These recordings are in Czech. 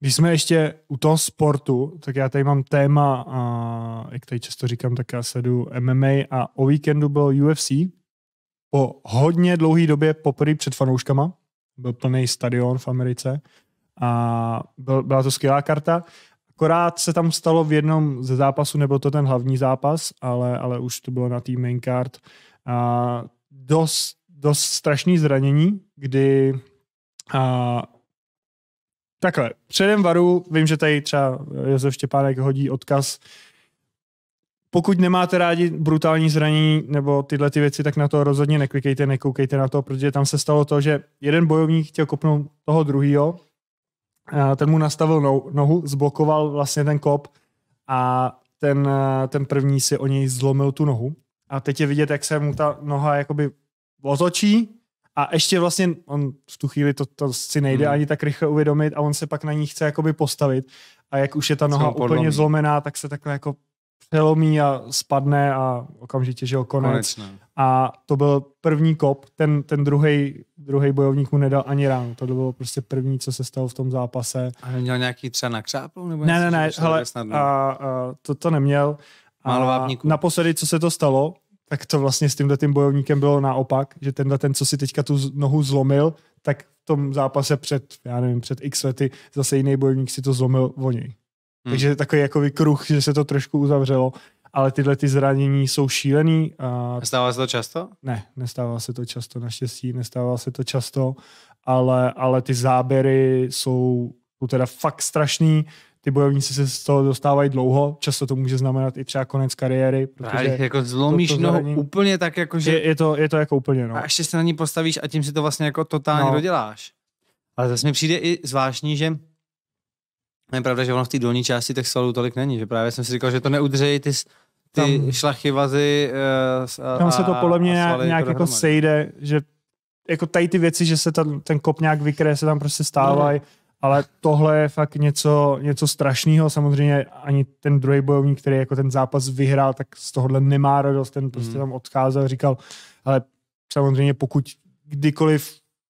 Když jsme ještě u toho sportu, tak já tady mám téma, a jak tady často říkám, tak já sedu MMA a o víkendu bylo UFC. Po hodně dlouhé době poprvé před fanouškama. Byl plný stadion v Americe a byl, byla to skvělá karta. Akorát se tam stalo v jednom ze zápasů, nebyl to ten hlavní zápas, ale, ale už to bylo na té main card, a dost, dost strašný zranění, kdy a Takhle, předem varu, vím, že tady třeba Josef Štěpánek hodí odkaz. Pokud nemáte rádi brutální zranění nebo tyhle ty věci, tak na to rozhodně neklikejte, nekoukejte na to, protože tam se stalo to, že jeden bojovník chtěl kopnout toho druhého, ten mu nastavil nohu, zblokoval vlastně ten kop a ten, ten první si o něj zlomil tu nohu. A teď je vidět, jak se mu ta noha jakoby otočí a ještě vlastně on v tu chvíli to, to si nejde hmm. ani tak rychle uvědomit a on se pak na ní chce jakoby postavit a jak už je ta noha úplně zlomená, tak se takhle jako přelomí a spadne a okamžitě, že jo, konec. konec a to byl první kop, ten, ten druhý bojovník mu nedal ani ránu, to bylo prostě první, co se stalo v tom zápase. A měl nějaký třeba nakřáplou? Nebo ne, ne, ne, hele, a, a, to, to neměl. A Málo naposledy, co se to stalo, tak to vlastně s tímhle tím bojovníkem bylo naopak, že tenhle ten, co si teďka tu nohu zlomil, tak v tom zápase před, já nevím, před x lety zase jiný bojovník si to zlomil o něj. Hmm. Takže takový jako kruh, že se to trošku uzavřelo, ale tyhle ty zranění jsou šílený. A... Nestává se to často? Ne, nestává se to často, naštěstí nestává se to často, ale, ale ty záběry jsou, jsou teda fakt strašný ty bojovníci se z toho dostávají dlouho, často to může znamenat i třeba konec kariéry. Protože jako zlomíš to, to nohu úplně tak jako, že... Je, je, to, je to jako úplně, no. A ještě se na ní postavíš a tím si to vlastně jako totálně no. doděláš. Ale zase mi přijde i zvláštní, že je pravda, že ono v té dolní části těch svalů tolik není, že právě jsem si říkal, že to neudřejí ty, ty tam, šlachy, vazy a, eh, Tam se to podle mě nějak, nějak jako, jako sejde, že jako tady ty věci, že se ten, ten kop nějak vykreje, se tam prostě stávají. No ale tohle je fakt něco, něco strašného. Samozřejmě ani ten druhý bojovník, který jako ten zápas vyhrál, tak z tohohle nemá radost, ten prostě hmm. tam odcházel, říkal, ale samozřejmě pokud kdykoliv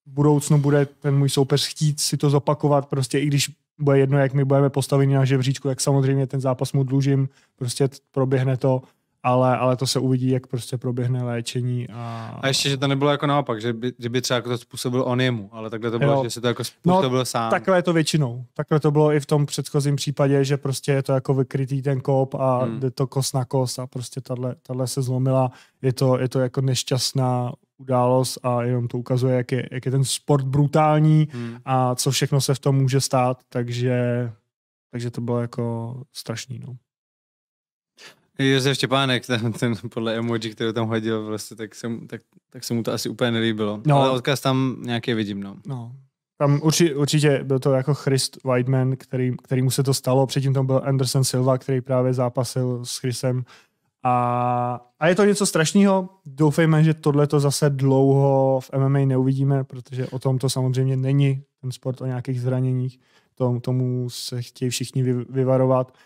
v budoucnu bude ten můj soupeř chtít si to zopakovat, prostě i když bude jedno, jak my budeme postaveni na žebříčku, tak samozřejmě ten zápas mu dlužím, prostě proběhne to ale, ale to se uvidí, jak prostě proběhne léčení. A, a ještě, že to nebylo jako naopak, že by, že by třeba jako to způsobil on jemu, ale takhle to bylo, jo. že se to jako no, způsobil no, sám. Takhle je to většinou. Takhle to bylo i v tom předchozím případě, že prostě je to jako vykrytý ten kop a hmm. jde to kos na kos a prostě tahle se zlomila. Je to, je to jako nešťastná událost a jenom to ukazuje, jak je, jak je ten sport brutální hmm. a co všechno se v tom může stát, takže, takže to bylo jako strašný. No. Josef Štěpánek, ten, ten podle emoji, který tam hodil, vlastně tak, se, tak, tak se mu to asi úplně nelíbilo. No. Ale odkaz tam nějaký vidím. No. no. Tam urči, určitě byl to jako Christ Whiteman, který, který mu se to stalo. Předtím tam byl Anderson Silva, který právě zápasil s Chrisem. A, a je to něco strašného. Doufejme, že tohle to zase dlouho v MMA neuvidíme, protože o tom to samozřejmě není. Ten sport o nějakých zraněních. Tom, tomu se chtějí všichni vy, vyvarovat.